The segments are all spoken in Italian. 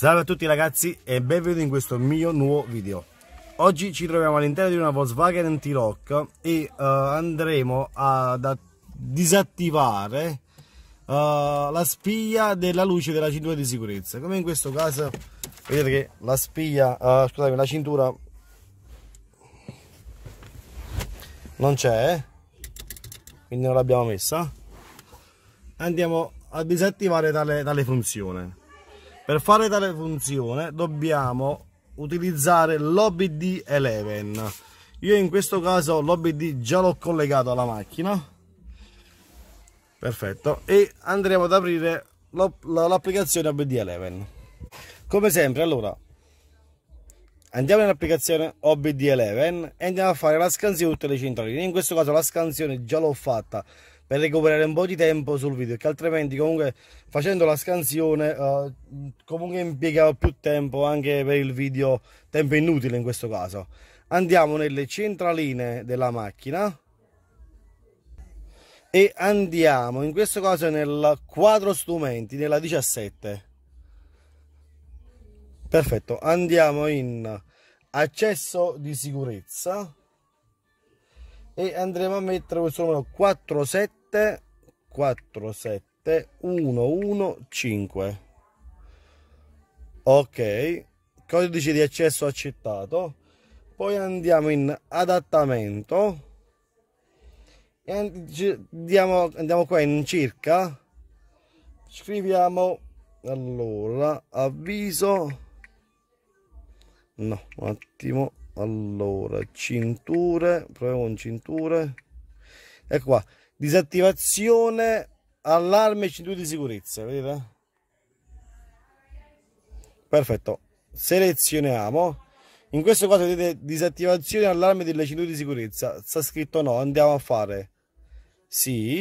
Salve a tutti ragazzi e benvenuti in questo mio nuovo video Oggi ci troviamo all'interno di una Volkswagen Anti-Rock e uh, andremo ad disattivare uh, la spiglia della luce della cintura di sicurezza come in questo caso vedete che la spiglia, uh, scusatemi, la cintura non c'è quindi non l'abbiamo messa andiamo a disattivare tale, tale funzione per fare tale funzione dobbiamo utilizzare l'OBD 11. Io in questo caso l'OBD già l'ho collegato alla macchina. Perfetto. E andremo ad aprire l'applicazione OBD 11. Come sempre, allora, andiamo nell'applicazione OBD11 e andiamo a fare la scansione di tutte le centraline in questo caso la scansione già l'ho fatta per recuperare un po' di tempo sul video che altrimenti comunque facendo la scansione eh, comunque impiega più tempo anche per il video tempo inutile in questo caso andiamo nelle centraline della macchina e andiamo in questo caso nel quadro strumenti nella 17 perfetto andiamo in accesso di sicurezza e andremo a mettere questo numero 47 7 4 7 1 1 5 ok codice di accesso accettato poi andiamo in adattamento e andiamo, andiamo qua in circa scriviamo allora avviso no un attimo allora cinture proviamo con cinture ecco qua disattivazione allarme cinture di sicurezza vedete perfetto selezioniamo in questo caso vedete disattivazione allarme delle cinture di sicurezza sta scritto no andiamo a fare sì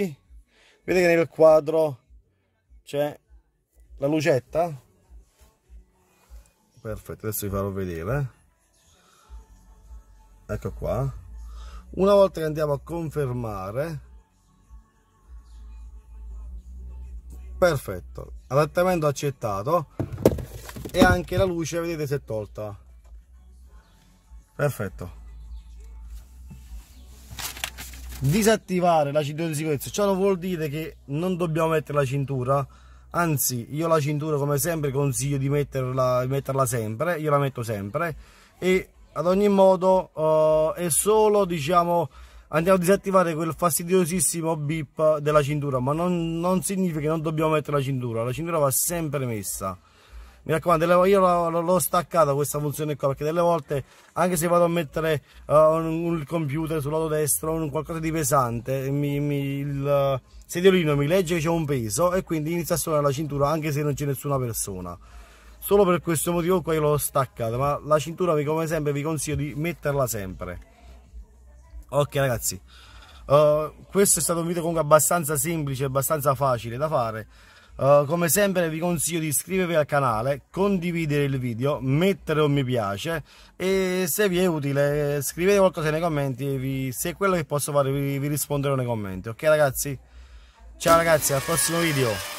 vedete che nel quadro c'è la lucetta perfetto adesso vi farò vedere ecco qua una volta che andiamo a confermare perfetto adattamento accettato e anche la luce vedete si è tolta perfetto disattivare la cintura di sicurezza ciò non vuol dire che non dobbiamo mettere la cintura anzi io la cintura come sempre consiglio di metterla, di metterla sempre io la metto sempre e ad ogni modo uh, è solo diciamo andiamo a disattivare quel fastidiosissimo bip della cintura ma non, non, significa che non dobbiamo mettere la cintura la cintura va sempre messa mi raccomando io l'ho staccata questa funzione qua perché delle volte anche se vado a mettere uh, un, un, computer sul lato destro un qualcosa di pesante mi, mi, il sediolino mi legge che c'è un peso e quindi inizia a suonare la cintura anche se non c'è nessuna persona solo per questo motivo qua io l'ho staccata ma la cintura come sempre vi consiglio di metterla sempre ok ragazzi uh, questo è stato un video comunque abbastanza semplice abbastanza facile da fare uh, come sempre vi consiglio di iscrivervi al canale condividere il video mettere un mi piace e se vi è utile scrivete qualcosa nei commenti e vi, se è quello che posso fare vi, vi risponderò nei commenti ok ragazzi ciao ragazzi al prossimo video